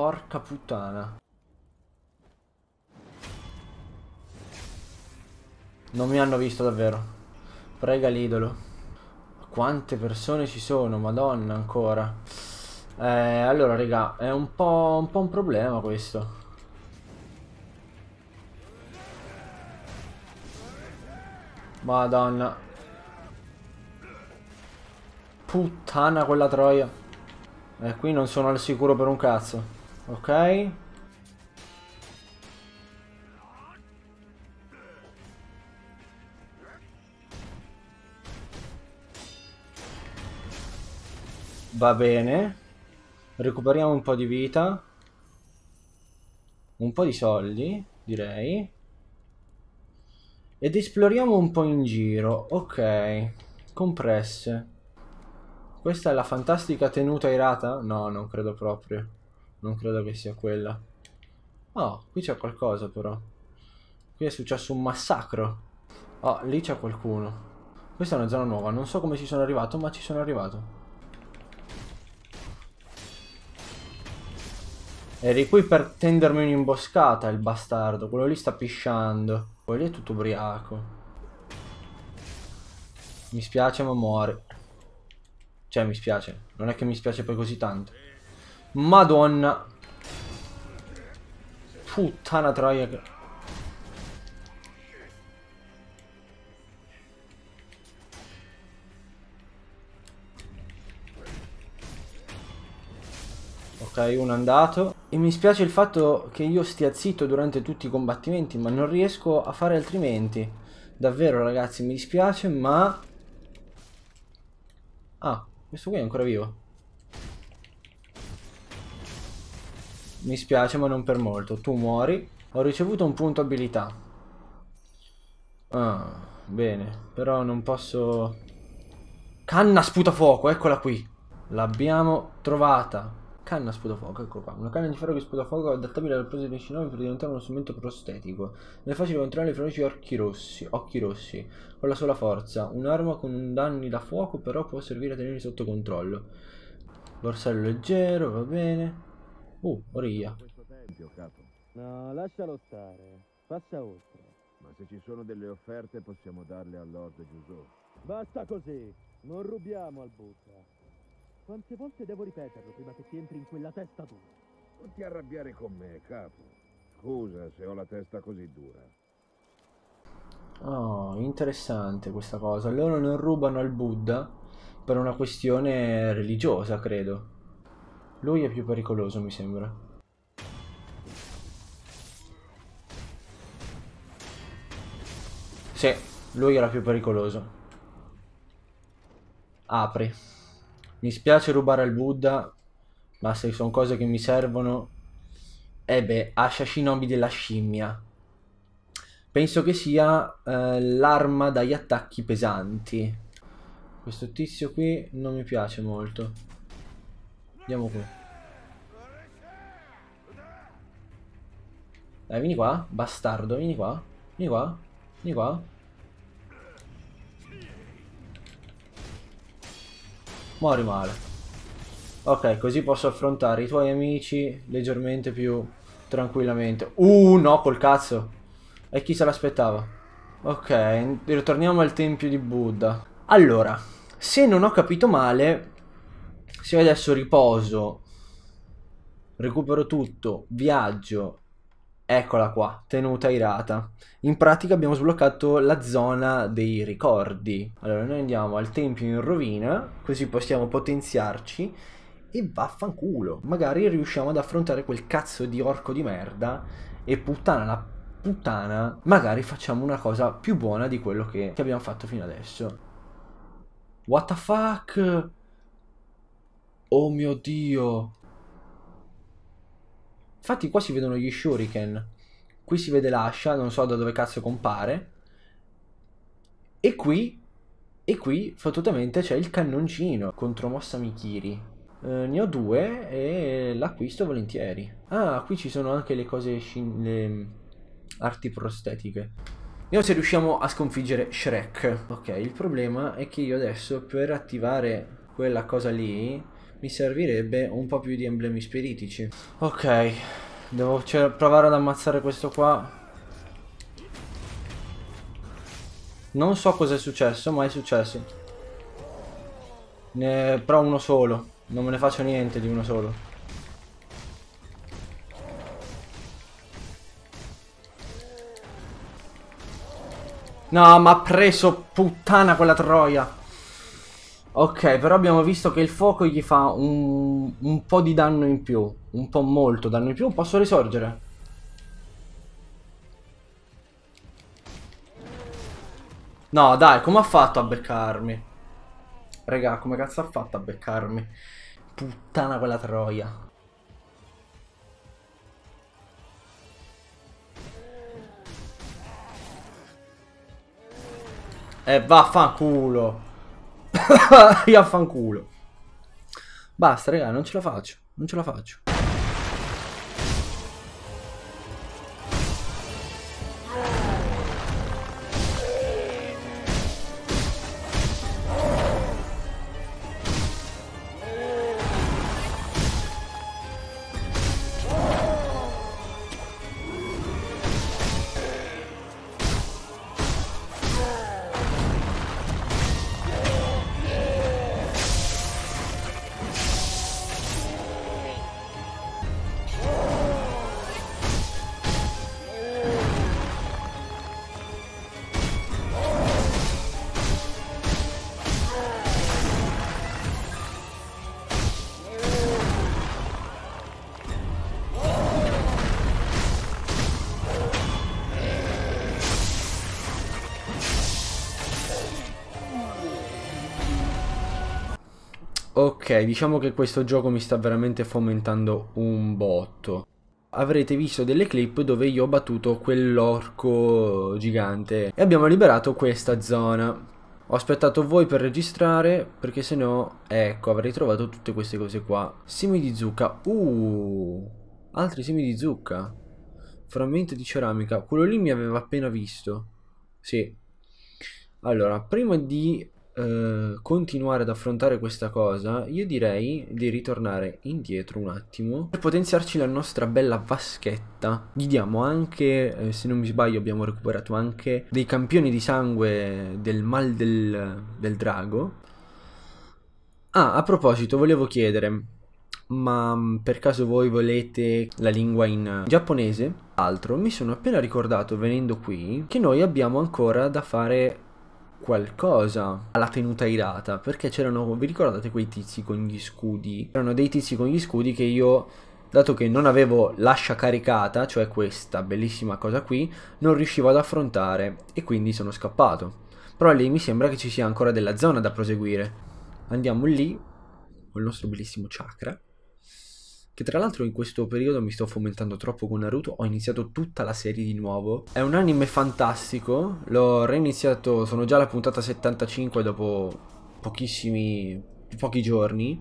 Porca puttana. Non mi hanno visto davvero. Prega l'idolo. Quante persone ci sono, madonna ancora. Eh, allora, raga, è un po', un po' un problema questo. Madonna. Puttana quella troia. E eh, qui non sono al sicuro per un cazzo. Ok. Va bene. Recuperiamo un po' di vita. Un po' di soldi, direi. Ed esploriamo un po' in giro. Ok. Compresse. Questa è la fantastica tenuta irata? No, non credo proprio. Non credo che sia quella. Oh, qui c'è qualcosa però. Qui è successo un massacro. Oh, lì c'è qualcuno. Questa è una zona nuova. Non so come ci sono arrivato, ma ci sono arrivato. Eri qui per tendermi un'imboscata, il bastardo. Quello lì sta pisciando. Quello lì è tutto ubriaco. Mi spiace, ma muore. Cioè, mi spiace. Non è che mi spiace poi così tanto. Madonna. Puttana troia. Ok, uno è andato. E mi spiace il fatto che io stia zitto durante tutti i combattimenti, ma non riesco a fare altrimenti. Davvero, ragazzi, mi dispiace, ma... Ah, questo qui è ancora vivo. Mi spiace ma non per molto. Tu muori. Ho ricevuto un punto abilità. Ah, bene. Però non posso... Canna sputa fuoco eccola qui. L'abbiamo trovata. Canna sputa fuoco ecco qua. Una canna di ferro che sputa sputafuoco adattabile alla presa di 19 per diventare uno strumento prostetico. Non è facile controllare i feroci occhi rossi, occhi rossi con la sola forza. Un'arma con danni da fuoco però può servire a tenerli sotto controllo. Borsello leggero, va bene. Uh, Oria. No, lascialo stare. Passa oltre. Ma se ci sono delle offerte possiamo darle al Lord Giusò. Basta così. Non rubiamo al Buddha. Quante volte devo ripeterlo prima che ti entri in quella testa dura? Non ti arrabbiare con me, capo. Scusa se ho la testa così dura. Oh, interessante questa cosa. Loro non rubano al Buddha per una questione religiosa, credo. Lui è più pericoloso, mi sembra. Sì, lui era più pericoloso. Apri. Mi spiace rubare al Buddha, ma se sono cose che mi servono... Eh beh, Ashashinobi della scimmia. Penso che sia eh, l'arma dagli attacchi pesanti. Questo tizio qui non mi piace molto. Andiamo qui. Dai, vieni qua, bastardo, vieni qua. Vieni qua. Vieni qua. Muori male. Ok, così posso affrontare i tuoi amici leggermente più tranquillamente. Uh, no, col cazzo. E chi se l'aspettava? Ok, ritorniamo al tempio di Buddha. Allora, se non ho capito male, se io adesso riposo, recupero tutto, viaggio, eccola qua, tenuta irata. In pratica abbiamo sbloccato la zona dei ricordi. Allora noi andiamo al tempio in rovina, così possiamo potenziarci e vaffanculo. Magari riusciamo ad affrontare quel cazzo di orco di merda e puttana la puttana, magari facciamo una cosa più buona di quello che, che abbiamo fatto fino adesso. What the fuck? Oh mio Dio! Infatti qua si vedono gli shuriken. Qui si vede l'ascia, non so da dove cazzo compare. E qui, e qui, fortunatamente, c'è il cannoncino. Contromossa Mikiri. Eh, ne ho due e l'acquisto volentieri. Ah, qui ci sono anche le cose, le mm, arti prostetiche. Vediamo se riusciamo a sconfiggere Shrek. Ok, il problema è che io adesso per attivare quella cosa lì mi servirebbe un po' più di emblemi spiritici. Ok, devo provare ad ammazzare questo qua. Non so cosa è successo, ma è successo. Ne... Però uno solo. Non me ne faccio niente di uno solo. No, ma ha preso puttana quella troia. Ok, però abbiamo visto che il fuoco gli fa un, un po' di danno in più. Un po' molto danno in più. Posso risorgere? No, dai, come ha fatto a beccarmi? Raga, come cazzo ha fatto a beccarmi? Puttana quella troia. E eh, vaffanculo. Io affanculo. Basta, raga, non ce la faccio. Non ce la faccio. Ok, diciamo che questo gioco mi sta veramente fomentando un botto. Avrete visto delle clip dove io ho battuto quell'orco gigante e abbiamo liberato questa zona. Ho aspettato voi per registrare perché se no, ecco, avrei trovato tutte queste cose qua. Semi di zucca. Uh, altri semi di zucca. Frammento di ceramica. Quello lì mi aveva appena visto. Sì. Allora, prima di eh, continuare ad affrontare questa cosa, io direi di ritornare indietro un attimo. Per potenziarci la nostra bella vaschetta, gli diamo anche, eh, se non mi sbaglio abbiamo recuperato anche dei campioni di sangue del mal del, del drago. Ah, a proposito, volevo chiedere, ma mm, per caso voi volete la lingua in giapponese? Altro, mi sono appena ricordato venendo qui che noi abbiamo ancora da fare qualcosa alla tenuta irata perché c'erano vi ricordate quei tizi con gli scudi erano dei tizi con gli scudi che io dato che non avevo l'ascia caricata cioè questa bellissima cosa qui non riuscivo ad affrontare e quindi sono scappato però lì mi sembra che ci sia ancora della zona da proseguire andiamo lì con il nostro bellissimo chakra che tra l'altro in questo periodo mi sto fomentando troppo con Naruto, ho iniziato tutta la serie di nuovo. È un anime fantastico, l'ho reiniziato, sono già alla puntata 75 dopo pochissimi, pochi giorni,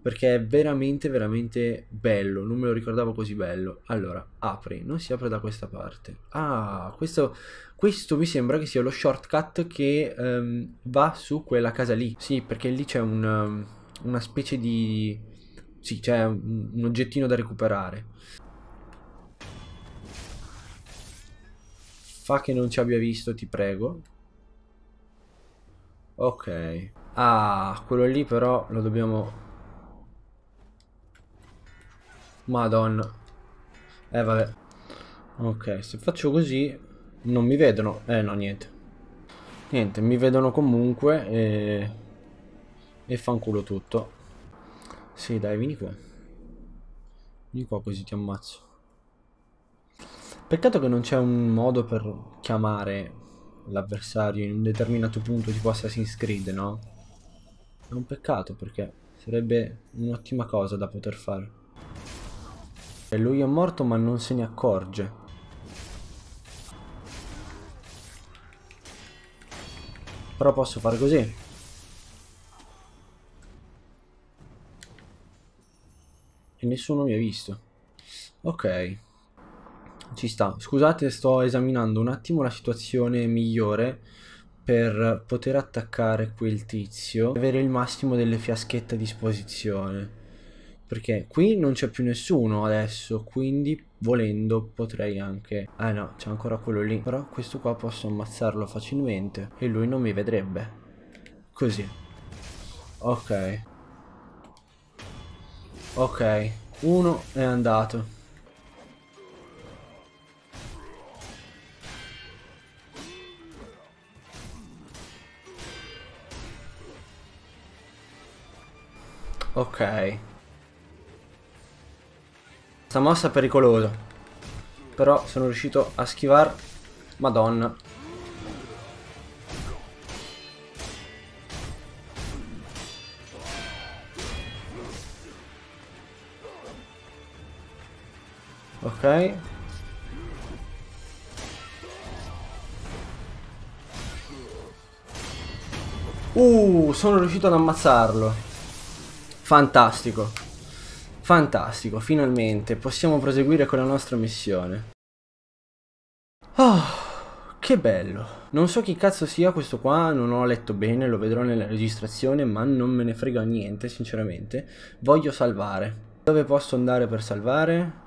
perché è veramente, veramente bello, non me lo ricordavo così bello. Allora, apri, non si apre da questa parte. Ah, questo, questo mi sembra che sia lo shortcut che um, va su quella casa lì. Sì, perché lì c'è un, um, una specie di sì, c'è un, un oggettino da recuperare. Fa che non ci abbia visto, ti prego. Ok. Ah, quello lì però lo dobbiamo... Madonna. Eh, vabbè. Ok, se faccio così non mi vedono. Eh, no, niente. Niente, mi vedono comunque e... E fanculo tutto. Sì, dai, vieni qua. Vieni qua così ti ammazzo. Peccato che non c'è un modo per chiamare l'avversario in un determinato punto tipo Assassin's Creed, no? È un peccato perché sarebbe un'ottima cosa da poter fare. E lui è morto ma non se ne accorge. Però posso fare così. E nessuno mi ha visto. Ok. Ci sta. Scusate, sto esaminando un attimo la situazione migliore per poter attaccare quel tizio avere il massimo delle fiaschette a disposizione. Perché qui non c'è più nessuno adesso, quindi volendo potrei anche... Ah no, c'è ancora quello lì. Però questo qua posso ammazzarlo facilmente e lui non mi vedrebbe. Così. Ok. Ok, uno è andato. Ok. Sta mossa è pericolosa. Però sono riuscito a schivar... Madonna. Uh, sono riuscito ad ammazzarlo. Fantastico. Fantastico, finalmente possiamo proseguire con la nostra missione. Oh, che bello. Non so chi cazzo sia questo qua, non ho letto bene, lo vedrò nella registrazione, ma non me ne frega niente, sinceramente. Voglio salvare. Dove posso andare per salvare?